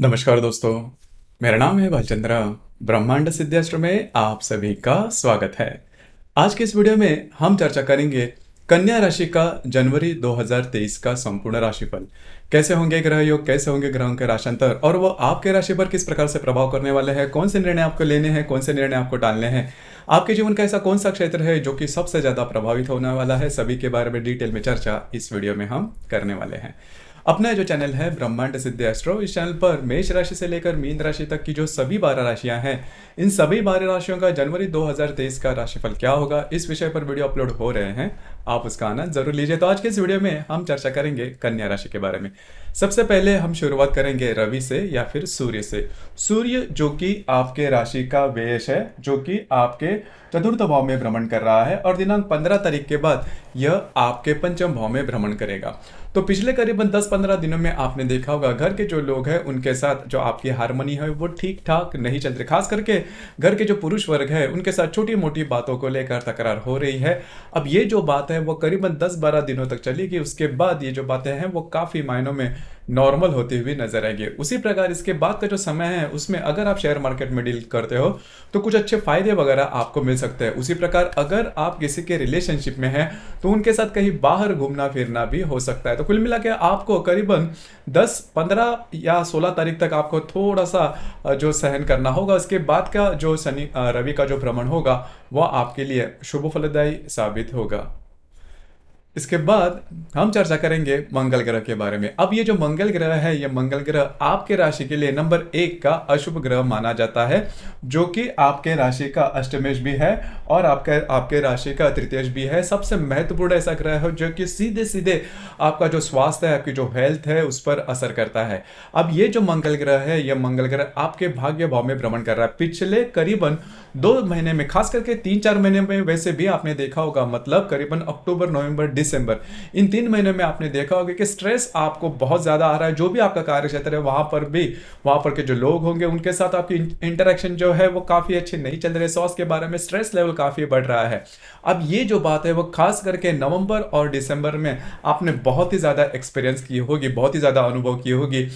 नमस्कार दोस्तों मेरा नाम है भालचंद्रा ब्रह्मांड सिद्धाश्रम में आप सभी का स्वागत है आज के इस वीडियो में हम चर्चा करेंगे कन्या राशि का जनवरी 2023 का संपूर्ण राशिफल कैसे होंगे ग्रह योग कैसे होंगे ग्रहों के राशांतर और वो आपके राशि पर किस प्रकार से प्रभाव करने वाले हैं कौन से निर्णय आपको लेने हैं कौन से निर्णय आपको डालने हैं आपके जीवन का ऐसा कौन सा क्षेत्र है जो कि सबसे ज़्यादा प्रभावित होने वाला है सभी के बारे में डिटेल में चर्चा इस वीडियो में हम करने वाले हैं अपना जो चैनल है ब्रह्मांड सिद्ध एस्ट्रो इस चैनल पर मेष राशि से लेकर मीन राशि तक की जो सभी बारह राशियां हैं इन सभी बारह राशियों का जनवरी 2023 का राशिफल क्या होगा इस विषय पर वीडियो अपलोड हो रहे हैं आप उसका आनंद जरूर लीजिए तो आज के इस वीडियो में हम चर्चा करेंगे कन्या राशि के बारे में सबसे पहले हम शुरुआत करेंगे रवि से या फिर सूर्य से सूर्य जो कि आपके राशि का वेश है जो कि आपके चतुर्थ भाव में भ्रमण कर रहा है और दिनांक 15 तारीख के बाद यह आपके पंचम भाव में भ्रमण करेगा तो पिछले करीबन 10-15 दिनों में आपने देखा होगा घर के जो लोग हैं उनके साथ जो आपकी हारमोनी है वो ठीक ठाक नहीं चल रही खास करके घर के जो पुरुष वर्ग है उनके साथ छोटी मोटी बातों को लेकर तकरार हो रही है अब ये जो बात है वो करीबन दस बारह दिनों तक चलेगी उसके बाद ये जो बातें हैं वो काफ़ी मायनों में नॉर्मल होती हुई नजर आएगी उसी प्रकार इसके बाद का जो समय है उसमें अगर आप शेयर मार्केट में डील करते हो तो कुछ अच्छे फायदे वगैरह आपको मिल सकते हैं उसी प्रकार अगर आप किसी के रिलेशनशिप में हैं तो उनके साथ कहीं बाहर घूमना फिरना भी हो सकता है तो तो कुल मिला के आपको करीबन 10 15 या 16 तारीख तक आपको थोड़ा सा जो सहन करना होगा उसके बाद का जो शनि रवि का जो भ्रमण होगा वह आपके लिए शुभ फलदायी साबित होगा इसके बाद हम चर्चा करेंगे मंगल ग्रह के बारे में अब ये जो मंगल ग्रह है ये मंगल ग्रह आपके राशि के लिए नंबर एक का अशुभ ग्रह माना जाता है जो कि आपके राशि का अष्टमेश भी है और आपके आपके राशि का तृतीयश भी है सबसे महत्वपूर्ण ऐसा ग्रह है जो कि सीधे सीधे आपका जो स्वास्थ्य है आपकी जो हेल्थ है उस पर असर करता है अब ये जो मंगल ग्रह है यह मंगल ग्रह आपके भाग्य भाव में भ्रमण कर रहा है पिछले करीबन दो महीने में खास करके तीन चार महीने में वैसे भी आपने देखा होगा मतलब करीबन अक्टूबर नवंबर दिसंबर इन तीन महीने में आपने देखा होगा कि स्ट्रेस आपको बहुत ज़्यादा आ रहा है जो भी आपका कार्य क्षेत्र है वहां पर भी वहां पर के जो लोग होंगे उनके साथ आपकी इंटरेक्शन जो है वो काफ़ी अच्छे नहीं चल रहे सॉस के बारे में स्ट्रेस लेवल काफ़ी बढ़ रहा है अब ये जो बात है वो खास करके नवंबर और दिसंबर में आपने बहुत ही ज़्यादा एक्सपीरियंस की होगी बहुत ही ज़्यादा अनुभव की होगी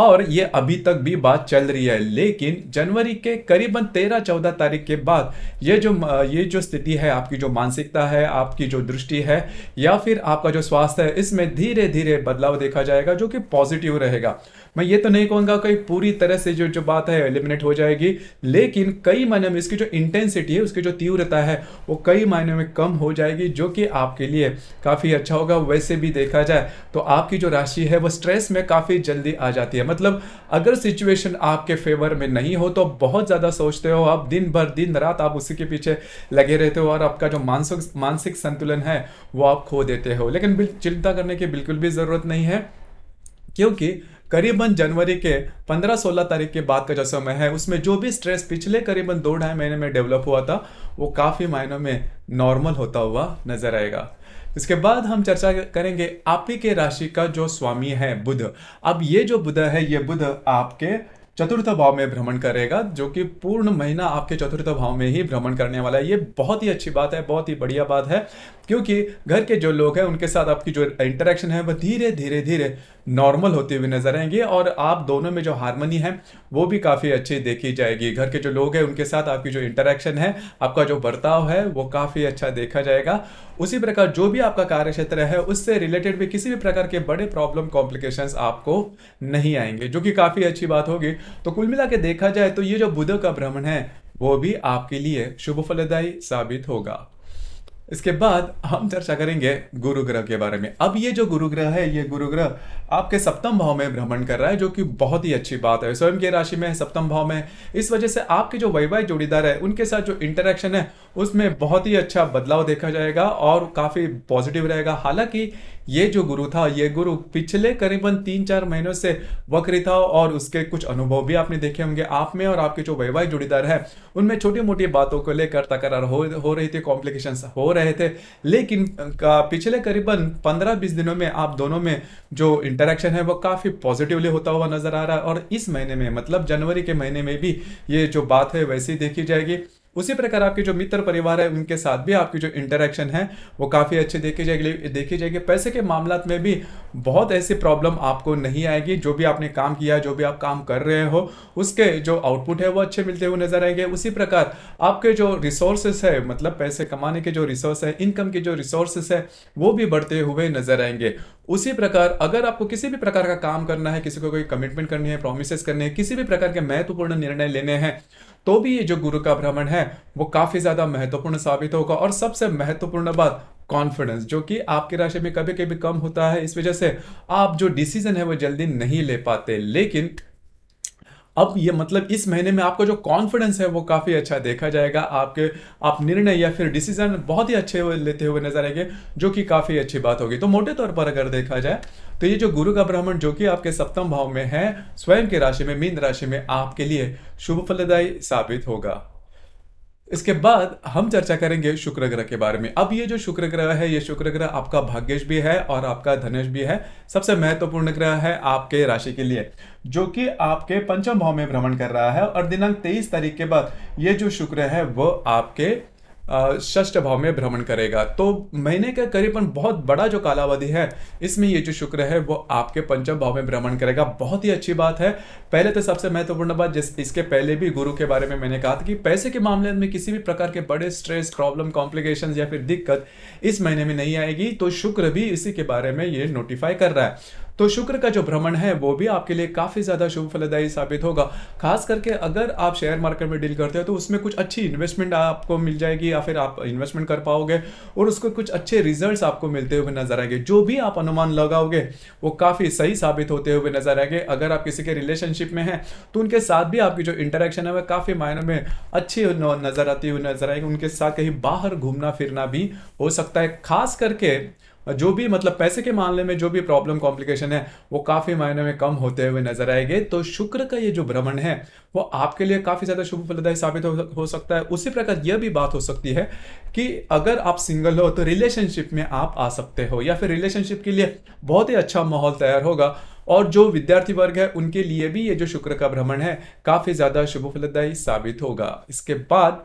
और ये अभी तक भी बात चल रही है लेकिन जनवरी के करीबन तेरह चौदह तारीख के बाद ये जो ये जो स्थिति है आपकी जो मानसिकता है आपकी जो दृष्टि है या या फिर आपका जो स्वास्थ्य है इसमें धीरे धीरे बदलाव देखा जाएगा जो कि पॉजिटिव रहेगा मैं ये तो नहीं कहूंगा कि पूरी तरह से जो जो बात है एलिमिनेट हो जाएगी लेकिन कई मायने में इसकी जो इंटेंसिटी है उसकी जो तीव्रता है वो कई मायने में कम हो जाएगी जो कि आपके लिए काफ़ी अच्छा होगा वैसे भी देखा जाए तो आपकी जो राशि है वो स्ट्रेस में काफ़ी जल्दी आ जाती है मतलब अगर सिचुएशन आपके फेवर में नहीं हो तो बहुत ज़्यादा सोचते हो आप दिन भर दिन रात आप उसी के पीछे लगे रहते हो और आपका जो मानसिक मानसिक संतुलन है वो आप खो देते हो लेकिन चिंता करने की बिल्कुल भी ज़रूरत नहीं है क्योंकि करीबन जनवरी के 15-16 तारीख के बाद का जो समय है उसमें जो भी स्ट्रेस पिछले करीबन दो ढाई महीने में डेवलप हुआ था वो काफ़ी मायनों में नॉर्मल होता हुआ नजर आएगा इसके बाद हम चर्चा करेंगे आप ही के राशि का जो स्वामी है बुध अब ये जो बुध है ये बुध आपके चतुर्थ भाव में भ्रमण करेगा जो कि पूर्ण महीना आपके चतुर्थ भाव में ही भ्रमण करने वाला है ये बहुत ही अच्छी बात है बहुत ही बढ़िया बात है क्योंकि घर के जो लोग हैं उनके साथ आपकी जो इंटरेक्शन है वह धीरे धीरे धीरे नॉर्मल होते हुए नजर आएंगे और आप दोनों में जो हारमोनी है वो भी काफ़ी अच्छी देखी जाएगी घर के जो लोग हैं उनके साथ आपकी जो इंटरेक्शन है आपका जो बर्ताव है वो काफ़ी अच्छा देखा जाएगा उसी प्रकार जो भी आपका कार्य क्षेत्र है उससे रिलेटेड भी किसी भी प्रकार के बड़े प्रॉब्लम कॉम्प्लिकेशंस आपको नहीं आएंगे जो कि काफ़ी अच्छी बात होगी तो कुल मिला के देखा जाए तो ये जो बुध का भ्रमण है वो भी आपके लिए शुभ फलदायी साबित होगा इसके बाद हम चर्चा करेंगे गुरु ग्रह के बारे में अब ये जो गुरु ग्रह है ये गुरु ग्रह आपके सप्तम भाव में भ्रमण कर रहा है जो कि बहुत ही अच्छी बात है स्वयं की राशि में सप्तम भाव में इस वजह से आपके जो वैवाहिक जोड़ीदार है उनके साथ जो इंटरेक्शन है उसमें बहुत ही अच्छा बदलाव देखा जाएगा और काफ़ी पॉजिटिव रहेगा हालांकि ये जो गुरु था ये गुरु पिछले करीबन तीन चार महीनों से वक्री था और उसके कुछ अनुभव भी आपने देखे होंगे आप में और आपके जो वैवाहिक जोड़ीदार है उनमें छोटी मोटी बातों को लेकर तकरार हो, हो रही थी कॉम्प्लिकेशन हो रहे थे लेकिन पिछले करीबन पंद्रह बीस दिनों में आप दोनों में जो इंटरेक्शन है वो काफ़ी पॉजिटिवली होता हुआ नज़र आ रहा है और इस महीने में मतलब जनवरी के महीने में भी ये जो बात है वैसी देखी जाएगी उसी प्रकार आपके जो मित्र परिवार है उनके साथ भी आपकी जो इंटरेक्शन है वो काफ़ी अच्छे देखी जाएगी देखी जाएगी पैसे के मामला में भी बहुत ऐसी प्रॉब्लम आपको नहीं आएगी जो भी आपने काम किया जो भी आप काम कर रहे हो उसके जो आउटपुट है वो अच्छे मिलते हुए नजर आएंगे उसी प्रकार आपके जो रिसोर्सेस है मतलब पैसे कमाने के जो रिसोर्स है इनकम के जो रिसोर्सेस है वो भी बढ़ते हुए नजर आएंगे उसी प्रकार अगर आपको किसी भी प्रकार का काम करना है किसी को कोई कमिटमेंट करनी है प्रोमिस करने हैं किसी भी प्रकार के महत्वपूर्ण निर्णय लेने हैं तो भी ये जो गुरु का भ्रमण है वो काफ़ी ज़्यादा महत्वपूर्ण साबित होगा और सबसे महत्वपूर्ण बात कॉन्फिडेंस जो कि आपके राशि में कभी कभी कम होता है इस वजह से आप जो डिसीजन है वो जल्दी नहीं ले पाते लेकिन अब ये मतलब इस महीने में आपका जो कॉन्फिडेंस है वो काफ़ी अच्छा देखा जाएगा आपके आप निर्णय या फिर डिसीजन बहुत ही अच्छे लेते हुए नजर आएंगे जो कि काफ़ी अच्छी बात होगी तो मोटे तौर पर अगर देखा जाए तो ये जो गुरु का ब्राह्मण जो कि आपके सप्तम भाव में है स्वयं के राशि में मीन राशि में आपके लिए शुभ फलदायी साबित होगा इसके बाद हम चर्चा करेंगे शुक्र ग्रह के बारे में अब ये जो शुक्र ग्रह है ये शुक्र ग्रह आपका भाग्यश भी है और आपका धनेश भी है सबसे महत्वपूर्ण ग्रह है आपके राशि के लिए जो कि आपके पंचम भाव में भ्रमण कर रहा है और दिनांक तेईस तारीख के बाद ये जो शुक्र है वो आपके षष्ठ भाव में भ्रमण करेगा तो महीने का करीबन बहुत बड़ा जो कालावधि है इसमें ये जो शुक्र है वो आपके पंचम भाव में भ्रमण करेगा बहुत ही अच्छी बात है पहले तो सबसे महत्वपूर्ण बात जिस इसके पहले भी गुरु के बारे में मैंने कहा था कि पैसे के मामले में किसी भी प्रकार के बड़े स्ट्रेस प्रॉब्लम कॉम्प्लिकेशन या फिर दिक्कत इस महीने में नहीं आएगी तो शुक्र भी इसी के बारे में ये नोटिफाई कर रहा है तो शुक्र का जो भ्रमण है वो भी आपके लिए काफ़ी ज़्यादा शुभ फलदायी साबित होगा खास करके अगर आप शेयर मार्केट में डील करते हो तो उसमें कुछ अच्छी इन्वेस्टमेंट आपको मिल जाएगी या फिर आप इन्वेस्टमेंट कर पाओगे और उसको कुछ अच्छे रिजल्ट आपको मिलते हुए नजर आएंगे जो भी आप अनुमान लगाओगे वो काफ़ी सही साबित होते हुए नजर आएंगे अगर आप किसी के रिलेशनशिप में हैं तो उनके साथ भी आपकी जो इंटरेक्शन है वह काफ़ी मायने में अच्छी नजर आती हुई नजर आएगी उनके साथ कहीं बाहर घूमना फिरना भी हो सकता है खास करके जो भी मतलब पैसे के मामले में जो भी प्रॉब्लम कॉम्प्लिकेशन है वो काफ़ी मायने में कम होते हुए नजर आएंगे तो शुक्र का ये जो भ्रमण है वो आपके लिए काफ़ी ज़्यादा शुभ फलदायी साबित हो, हो सकता है उसी प्रकार यह भी बात हो सकती है कि अगर आप सिंगल हो तो रिलेशनशिप में आप आ सकते हो या फिर रिलेशनशिप के लिए बहुत ही अच्छा माहौल तैयार होगा और जो विद्यार्थी वर्ग है उनके लिए भी ये जो शुक्र का भ्रमण है काफ़ी ज़्यादा शुभ फलदायी साबित होगा इसके बाद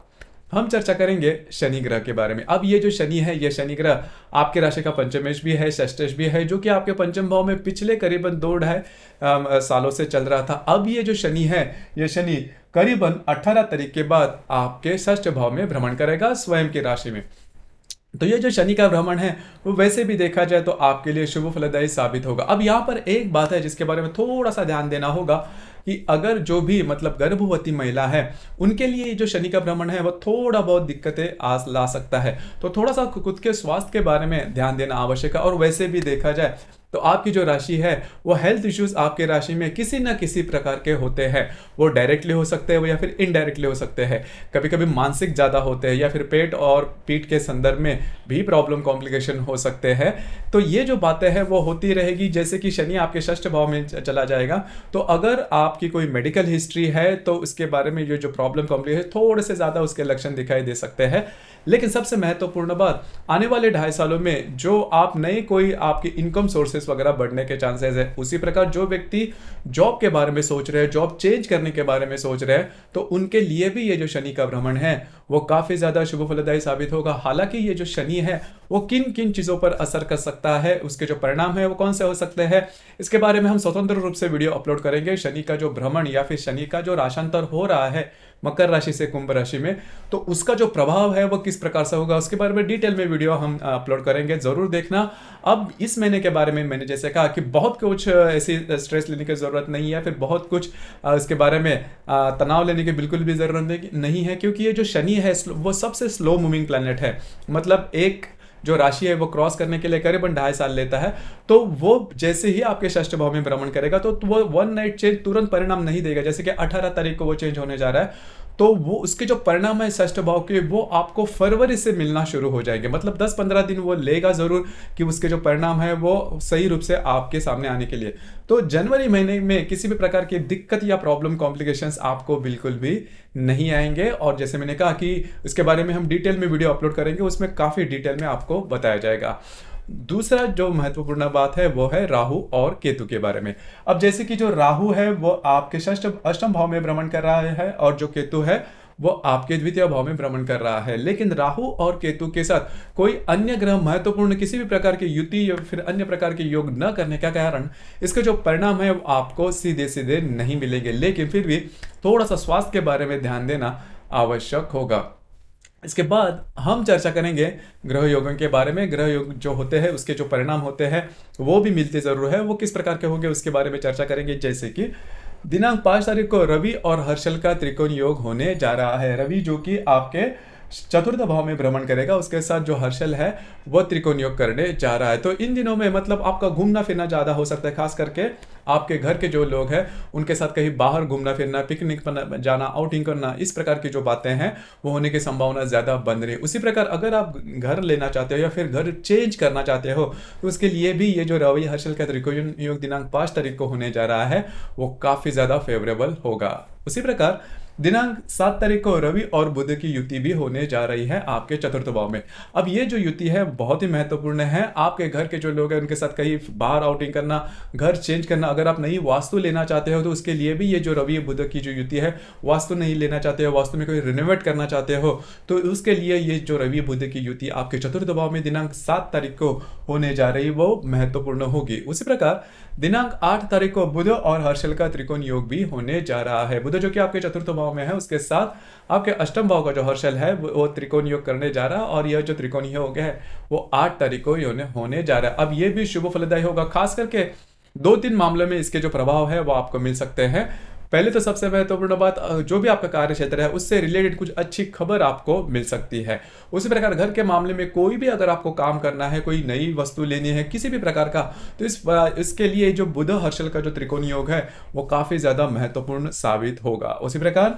हम चर्चा करेंगे शनि ग्रह के बारे में अब ये जो शनि है ये शनि ग्रह आपके राशि का पंचमेश भी है षष्टेश भी है जो कि आपके पंचम भाव में पिछले करीबन दो ढाई सालों से चल रहा था अब ये जो शनि है ये शनि करीबन 18 तारीख के बाद आपके षष्ठ भाव में भ्रमण करेगा स्वयं की राशि में तो ये जो शनि का भ्रमण है वो वैसे भी देखा जाए तो आपके लिए शुभ फलदायी साबित होगा अब यहाँ पर एक बात है जिसके बारे में थोड़ा सा ध्यान देना होगा कि अगर जो भी मतलब गर्भवती महिला है उनके लिए जो शनि का भ्रमण है वह थोड़ा बहुत दिक्कतें आ ला सकता है तो थोड़ा सा खुद के स्वास्थ्य के बारे में ध्यान देना आवश्यक है और वैसे भी देखा जाए तो आपकी जो राशि है वो हेल्थ इश्यूज़ आपके राशि में किसी ना किसी प्रकार के होते हैं वो डायरेक्टली हो सकते हैं या फिर इनडायरेक्टली हो सकते हैं कभी कभी मानसिक ज़्यादा होते हैं या फिर पेट और पीठ के संदर्भ में भी प्रॉब्लम कॉम्प्लिकेशन हो सकते हैं तो ये जो बातें हैं वो होती रहेगी जैसे कि शनि आपके षष्ठ भाव में चला जाएगा तो अगर आपकी कोई मेडिकल हिस्ट्री है तो उसके बारे में ये जो प्रॉब्लम कॉम्प्लिकेशन थोड़े से ज़्यादा उसके लक्षण दिखाई दे सकते हैं लेकिन सबसे महत्वपूर्ण बात आने वाले ढाई सालों में जो आप नए कोई आपकी इनकम सोर्सेस वगैरह बढ़ने के चांसेस है उसी प्रकार जो व्यक्ति जॉब के बारे में सोच रहे हैं जॉब चेंज करने के बारे में सोच रहे हैं तो उनके लिए भी ये जो शनि का भ्रमण है वो काफ़ी ज़्यादा शुभ फलदायी साबित होगा हालांकि ये जो शनि है वो किन किन चीज़ों पर असर कर सकता है उसके जो परिणाम है वो कौन से हो सकते हैं इसके बारे में हम स्वतंत्र रूप से वीडियो अपलोड करेंगे शनि का जो भ्रमण या फिर शनि का जो राशांतर हो रहा है मकर राशि से कुंभ राशि में तो उसका जो प्रभाव है वह किस प्रकार से होगा उसके बारे में डिटेल में वीडियो हम अपलोड करेंगे ज़रूर देखना अब इस महीने के बारे में मैंने जैसे कहा कि बहुत कुछ ऐसी स्ट्रेस लेने की ज़रूरत नहीं है फिर बहुत कुछ इसके बारे में तनाव लेने की बिल्कुल भी ज़रूरत नहीं है क्योंकि ये जो शनि है वो सबसे स्लो मूविंग प्लानट है मतलब एक जो राशि है वो क्रॉस करने के लिए करीबन ढाई साल लेता है तो वो जैसे ही आपके षष्ठ भाव में भ्रमण करेगा तो वो वन नाइट चेंज तुरंत परिणाम नहीं देगा जैसे कि अठारह तारीख को वो चेंज होने जा रहा है तो वो उसके जो परिणाम है ष्ठ भाव के वो आपको फरवरी से मिलना शुरू हो जाएंगे मतलब 10-15 दिन वो लेगा ज़रूर कि उसके जो परिणाम है वो सही रूप से आपके सामने आने के लिए तो जनवरी महीने में किसी भी प्रकार की दिक्कत या प्रॉब्लम कॉम्प्लिकेशंस आपको बिल्कुल भी नहीं आएंगे और जैसे मैंने कहा कि इसके बारे में हम डिटेल में वीडियो अपलोड करेंगे उसमें काफ़ी डिटेल में आपको बताया जाएगा दूसरा जो महत्वपूर्ण बात है वो है राहु और केतु के बारे में अब जैसे कि जो राहु है वो आपके षष्ठ अष्टम भाव में भ्रमण कर रहा है और जो केतु है वो आपके द्वितीय भाव में भ्रमण कर रहा है लेकिन राहु और केतु के साथ कोई अन्य ग्रह महत्वपूर्ण किसी भी प्रकार की युति या फिर अन्य प्रकार के योग न करने का कारण इसके जो परिणाम है वो आपको सीधे सीधे नहीं मिलेंगे लेकिन फिर भी थोड़ा सा स्वास्थ्य के बारे में ध्यान देना आवश्यक होगा इसके बाद हम चर्चा करेंगे ग्रह योगों के बारे में ग्रह योग जो होते हैं उसके जो परिणाम होते हैं वो भी मिलते ज़रूर है वो किस प्रकार के होंगे उसके बारे में चर्चा करेंगे जैसे कि दिनांक पाँच तारीख को रवि और हर्षल का त्रिकोण योग होने जा रहा है रवि जो कि आपके चतुर्थ भाव में भ्रमण करेगा उसके साथ जो हर्षल है वह त्रिकोण योग करने जा रहा है तो इन दिनों में मतलब आपका घूमना फिरना ज़्यादा हो सकता है खास करके आपके घर के जो लोग हैं उनके साथ कहीं बाहर घूमना फिरना पिकनिक पर जाना आउटिंग करना इस प्रकार की जो बातें हैं वो होने की संभावना ज़्यादा बन रही उसी प्रकार अगर आप घर लेना चाहते हो या फिर घर चेंज करना चाहते हो तो उसके लिए भी ये जो रवि हर्षल का त्रिकोण योग दिनांक पाँच तारीख को होने जा रहा है वो काफ़ी ज़्यादा फेवरेबल होगा उसी प्रकार दिनांक सात तारीख को रवि और बुध की युति भी होने जा रही है आपके चतुर्थ भाव में अब ये जो युति है बहुत ही महत्वपूर्ण है आपके घर के जो लोग हैं उनके साथ कहीं बाहर आउटिंग करना घर चेंज करना अगर आप नई वास्तु लेना चाहते हो तो उसके लिए भी ये जो रवि बुध की जो युति है वास्तु नहीं लेना चाहते हो वास्तु में कोई रिनोवेट करना चाहते हो तो उसके लिए ये जो रवि बुध की युति आपके चतुर्थ भाव में दिनांक सात तारीख को होने जा रही वो महत्वपूर्ण होगी उसी प्रकार दिनांक आठ तारीख को बुध और हर्षल का त्रिकोण योग भी होने जा रहा है बुध जो कि आपके चतुर्थ भाव में है उसके साथ आपके अष्टम भाव का जो हर्षल है वो त्रिकोण योग करने जा रहा है और यह जो त्रिकोण योग है वो आठ तारीख को होने जा रहा है अब ये भी शुभ फलदायी होगा खास करके दो तीन मामलों में इसके जो प्रभाव है वो आपको मिल सकते हैं पहले तो सबसे महत्वपूर्ण बात जो भी आपका कार्य क्षेत्र है उससे रिलेटेड कुछ अच्छी खबर आपको मिल सकती है उसी प्रकार घर के मामले में कोई भी अगर आपको काम करना है कोई नई वस्तु लेनी है किसी भी प्रकार का तो इस इसके लिए जो बुध हर्षल का जो त्रिकोण योग है वो काफ़ी ज़्यादा महत्वपूर्ण साबित होगा उसी प्रकार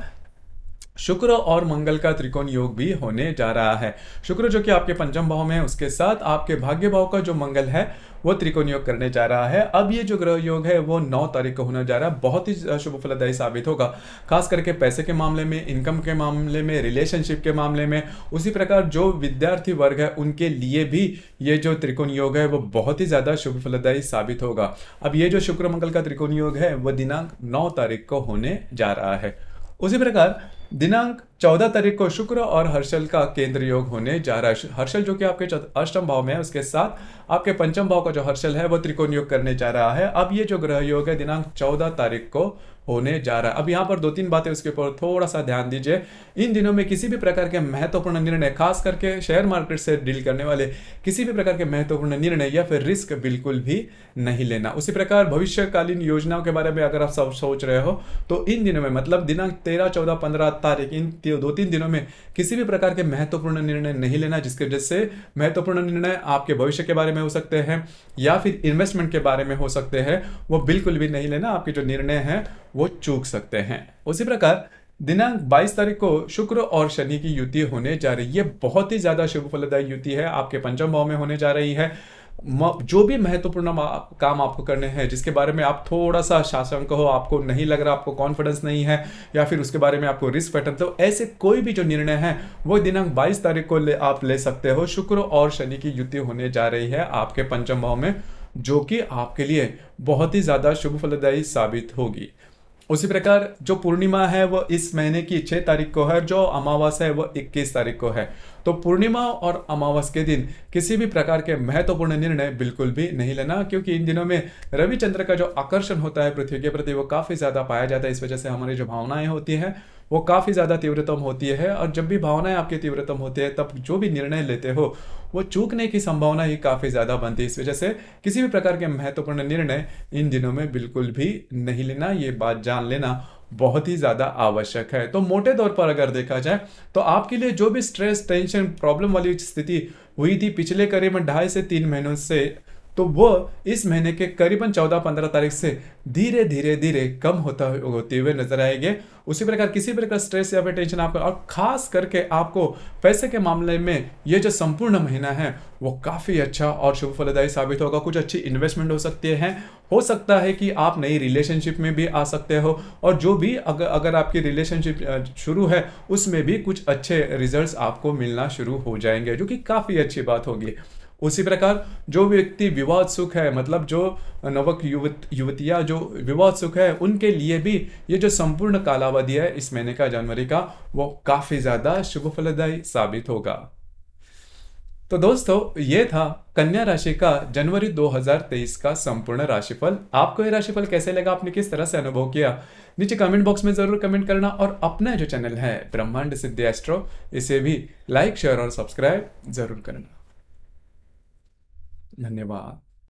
शुक्र और मंगल का त्रिकोण योग भी होने जा रहा है शुक्र जो कि आपके पंचम भाव में है उसके साथ आपके भाग्य भाव का जो मंगल है वो त्रिकोण योग करने जा रहा है अब ये जो ग्रह योग है वो नौ तारीख को होने जा रहा है बहुत ही शुभ फलदायी साबित होगा खास करके पैसे के मामले में इनकम के मामले में रिलेशनशिप के मामले में उसी प्रकार जो विद्यार्थी वर्ग है उनके लिए भी ये जो त्रिकोण योग है वो बहुत ही ज़्यादा शुभ फलदायी साबित होगा अब ये जो शुक्र मंगल का त्रिकोण योग है वह दिनांक नौ तारीख को होने जा रहा है उसी प्रकार दिनांक चौदह तारीख को शुक्र और हर्षल का केंद्र योग होने जा रहा है हर्षल जो कि आपके अष्टम भाव में है उसके साथ आपके पंचम भाव का जो हर्षल है वो त्रिकोण योग करने जा रहा है अब ये जो ग्रह योग है दिनांक चौदह तारीख को होने जा रहा है अब यहाँ पर दो तीन बातें उसके ऊपर थोड़ा सा ध्यान दीजिए इन दिनों में किसी भी प्रकार के महत्वपूर्ण निर्णय खास करके शेयर मार्केट से डील करने वाले किसी भी प्रकार के महत्वपूर्ण निर्णय या फिर रिस्क बिल्कुल भी नहीं लेना उसी प्रकार भविष्यकालीन योजनाओं के बारे में अगर आप सब सोच रहे हो तो इन दिनों में मतलब दिनांक तेरह चौदह पंद्रह तारीख इन दो तीन दिनों में किसी भी प्रकार के महत्वपूर्ण निर्णय नहीं लेना जिसके वजह से महत्वपूर्ण निर्णय आपके भविष्य के बारे में हो सकते हैं या फिर इन्वेस्टमेंट के बारे में हो सकते हैं वो बिल्कुल भी नहीं लेना आपके जो निर्णय हैं वो चूक सकते हैं उसी प्रकार दिनांक 22 तारीख को शुक्र और शनि की युति होने जा रही है बहुत ही ज़्यादा शुभ फलदायी युति है आपके पंचम भाव में होने जा रही है जो भी महत्वपूर्ण काम आपको करने हैं जिसके बारे में आप थोड़ा सा शासन हो आपको नहीं लग रहा आपको कॉन्फिडेंस नहीं है या फिर उसके बारे में आपको रिस्क पैटर्न तो ऐसे कोई भी जो निर्णय है वो दिनांक 22 तारीख को ले आप ले सकते हो शुक्र और शनि की युति होने जा रही है आपके पंचम भाव में जो कि आपके लिए बहुत ही ज़्यादा शुभ फलदायी साबित होगी उसी प्रकार जो पूर्णिमा है वह इस महीने की छह तारीख को है जो अमावस है वह इक्कीस तारीख को है तो पूर्णिमा और अमावस के दिन किसी भी प्रकार के महत्वपूर्ण निर्णय बिल्कुल भी नहीं लेना क्योंकि इन दिनों में रविचंद्र का जो आकर्षण होता है पृथ्वी के प्रति वो काफ़ी ज़्यादा पाया जाता है इस वजह से हमारी जो भावनाएं होती हैं वो काफ़ी ज़्यादा तीव्रतम होती है और जब भी भावनाएं आपकी तीव्रतम होती है तब जो भी निर्णय लेते हो वो चूकने की संभावना ही काफ़ी ज़्यादा बनती है इस वजह से किसी भी प्रकार के महत्वपूर्ण निर्णय इन दिनों में बिल्कुल भी नहीं लेना ये बात जान लेना बहुत ही ज़्यादा आवश्यक है तो मोटे तौर पर अगर देखा जाए तो आपके लिए जो भी स्ट्रेस टेंशन प्रॉब्लम वाली स्थिति हुई थी पिछले करीबन ढाई से तीन महीनों से तो वो इस महीने के करीबन चौदह पंद्रह तारीख से धीरे धीरे धीरे कम होता होते हुए नजर आएंगे उसी प्रकार किसी प्रकार स्ट्रेस या फिर टेंशन आपको और खास करके आपको पैसे के मामले में ये जो संपूर्ण महीना है वो काफ़ी अच्छा और शुभ फलदायी साबित होगा कुछ अच्छी इन्वेस्टमेंट हो सकती है हो सकता है कि आप नई रिलेशनशिप में भी आ सकते हो और जो भी अगर अगर आपकी रिलेशनशिप शुरू है उसमें भी कुछ अच्छे रिजल्ट्स आपको मिलना शुरू हो जाएंगे जो कि काफ़ी अच्छी बात होगी उसी प्रकार जो व्यक्ति विवाह सुख है मतलब जो नवक युवत युवतियाँ जो विवाह सुख है उनके लिए भी ये जो संपूर्ण कालावधि है इस महीने का जनवरी का वो काफ़ी ज़्यादा शुभ फलदायी साबित होगा तो दोस्तों ये था कन्या राशि का जनवरी 2023 का संपूर्ण राशिफल आपको ये राशिफल कैसे लगा आपने किस तरह से अनुभव किया नीचे कमेंट बॉक्स में जरूर कमेंट करना और अपना जो चैनल है ब्रह्मांड सिद्धि एस्ट्रो इसे भी लाइक शेयर और सब्सक्राइब जरूर करना धन्यवाद